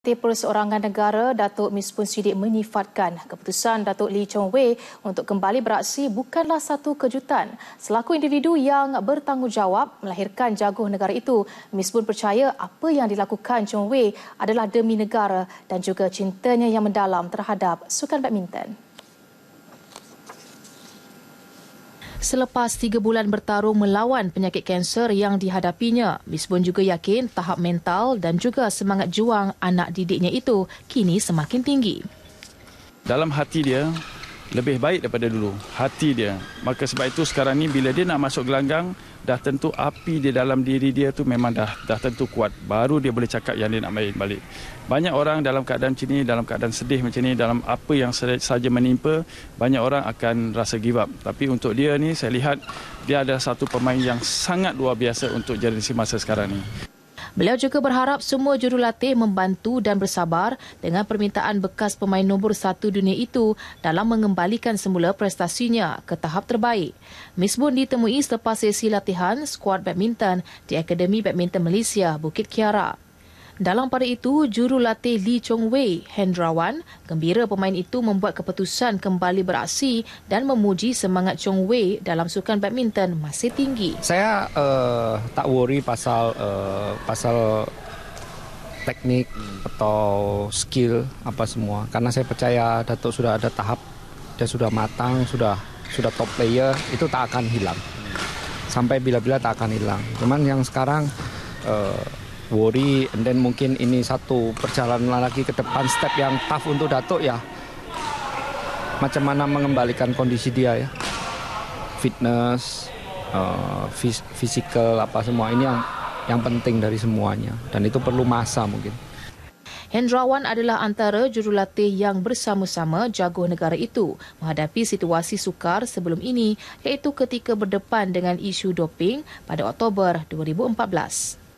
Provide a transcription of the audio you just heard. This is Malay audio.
Menteri Perseorangan Negara Datuk Miss Pun Sidik menyifatkan keputusan Datuk Lee Chong Wei untuk kembali beraksi bukanlah satu kejutan. Selaku individu yang bertanggungjawab melahirkan jaguh negara itu, Miss Pun percaya apa yang dilakukan Chong Wei adalah demi negara dan juga cintanya yang mendalam terhadap sukan badminton. selepas tiga bulan bertarung melawan penyakit kanser yang dihadapinya. Miss Bun juga yakin tahap mental dan juga semangat juang anak didiknya itu kini semakin tinggi. Dalam hati dia, lebih baik daripada dulu hati dia maka sebab itu sekarang ni bila dia nak masuk gelanggang dah tentu api di dalam diri dia tu memang dah dah tentu kuat baru dia boleh cakap yang dia nak main balik banyak orang dalam keadaan macam ni dalam keadaan sedih macam ni dalam apa yang saja menimpa banyak orang akan rasa give up tapi untuk dia ni saya lihat dia ada satu pemain yang sangat luar biasa untuk generasi masa sekarang ni Beliau juga berharap semua jurulatih membantu dan bersabar dengan permintaan bekas pemain nombor satu dunia itu dalam mengembalikan semula prestasinya ke tahap terbaik. Miss Boon ditemui selepas sesi latihan skuad badminton di Akademi Badminton Malaysia, Bukit Kiara. Dalam pada itu, jurulatih Lee Chong Wei, Hendrawan, gembira pemain itu membuat keputusan kembali beraksi dan memuji semangat Chong Wei dalam sukan badminton masih tinggi. Saya uh, tak worry pasal uh, pasal teknik atau skill apa semua karena saya percaya Datuk sudah ada tahap dia sudah matang, sudah sudah top player, itu tak akan hilang. Sampai bila-bila tak akan hilang. Cuman yang sekarang uh, worry and then mungkin ini satu perjalanan lagi ke depan step yang tough untuk Datuk ya. Macam mana mengembalikan kondisi dia ya. Fitness, uh, physical apa semua ini yang yang penting dari semuanya dan itu perlu masa mungkin. Hendrawan adalah antara jurulatih yang bersama-sama jago negara itu menghadapi situasi sukar sebelum ini iaitu ketika berdepan dengan isu doping pada Oktober 2014.